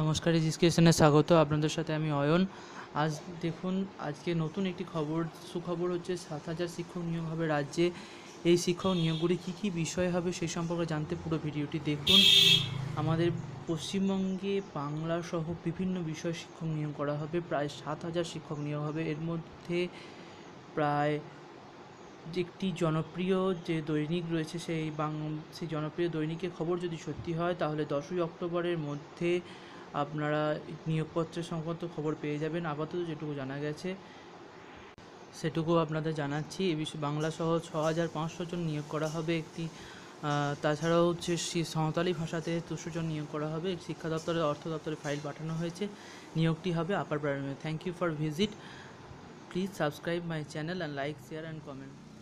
নমস্কার এজুকেশনে স্বাগত আপনাদের সাথে আমি অয়ন আজ দেখুন আজকে নতুন একটি খবর সুখবর হচ্ছে সাত হাজার শিক্ষক নিয়োগ হবে রাজ্যে এই শিক্ষক নিয়োগগুলি কী কী বিষয় হবে সেই সম্পর্কে জানতে পুরো ভিডিওটি দেখুন আমাদের পশ্চিমবঙ্গে বাংলা সহ বিভিন্ন বিষয় শিক্ষক নিয়োগ করা হবে প্রায় সাত হাজার শিক্ষক নিয়োগ হবে এর মধ্যে প্রায় একটি জনপ্রিয় যে দৈনিক রয়েছে সেই বাং সেই জনপ্রিয় দৈনিকের খবর যদি সত্যি হয় তাহলে দশই অক্টোবরের মধ্যে আপনারা নিয়োগপত্রের সংক্রান্ত খবর পেয়ে যাবেন আপাতত যেটুকু জানা গেছে সেটুকু আপনাদের জানাচ্ছি এ বিষয়ে বাংলাসহ ছ হাজার পাঁচশো জন নিয়োগ করা হবে একটি তাছাড়াও হচ্ছে সাঁওতালি ভাষাতে দুশো জন নিয়োগ করা হবে শিক্ষা দপ্তরের অর্থ দপ্তরে ফাইল পাঠানো হয়েছে নিয়োগটি হবে upper primary thank you for visit please subscribe my channel and like share and comment